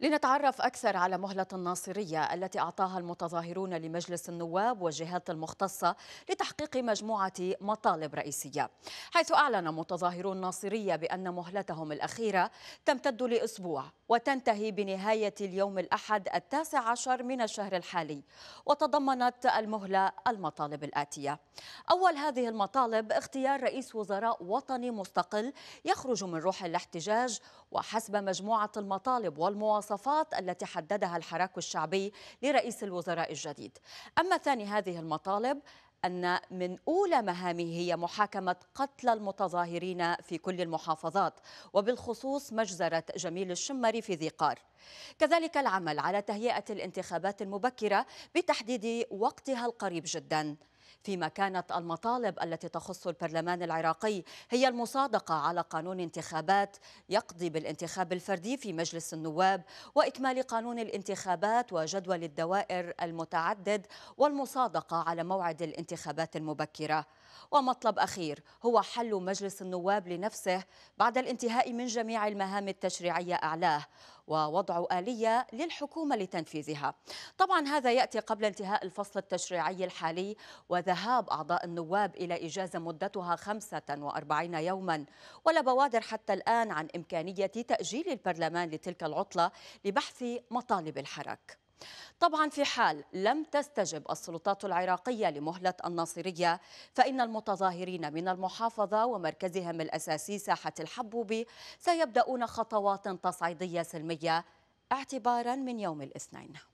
لنتعرف أكثر على مهلة الناصرية التي أعطاها المتظاهرون لمجلس النواب والجهات المختصة لتحقيق مجموعة مطالب رئيسية حيث أعلن متظاهرو الناصرية بأن مهلتهم الأخيرة تمتد لأسبوع وتنتهي بنهاية اليوم الأحد التاسع عشر من الشهر الحالي وتضمنت المهلة المطالب الآتية أول هذه المطالب اختيار رئيس وزراء وطني مستقل يخرج من روح الاحتجاج وحسب مجموعة المطالب والمواصلات المواصفات التي حددها الحراك الشعبي لرئيس الوزراء الجديد أما ثاني هذه المطالب أن من أولى مهامه هي محاكمة قتل المتظاهرين في كل المحافظات وبالخصوص مجزرة جميل الشمري في ذي قار كذلك العمل على تهيئة الانتخابات المبكرة بتحديد وقتها القريب جداً فيما كانت المطالب التي تخص البرلمان العراقي هي المصادقة على قانون انتخابات يقضي بالانتخاب الفردي في مجلس النواب وإكمال قانون الانتخابات وجدول الدوائر المتعدد والمصادقة على موعد الانتخابات المبكرة ومطلب أخير هو حل مجلس النواب لنفسه بعد الانتهاء من جميع المهام التشريعية أعلاه ووضع آلية للحكومة لتنفيذها طبعا هذا يأتي قبل انتهاء الفصل التشريعي الحالي وذهاب أعضاء النواب إلى إجازة مدتها 45 يوما ولا بوادر حتى الآن عن إمكانية تأجيل البرلمان لتلك العطلة لبحث مطالب الحراك طبعا في حال لم تستجب السلطات العراقية لمهلة الناصرية فإن المتظاهرين من المحافظة ومركزهم الأساسي ساحة الحبوب سيبدأون خطوات تصعيدية سلمية اعتبارا من يوم الاثنين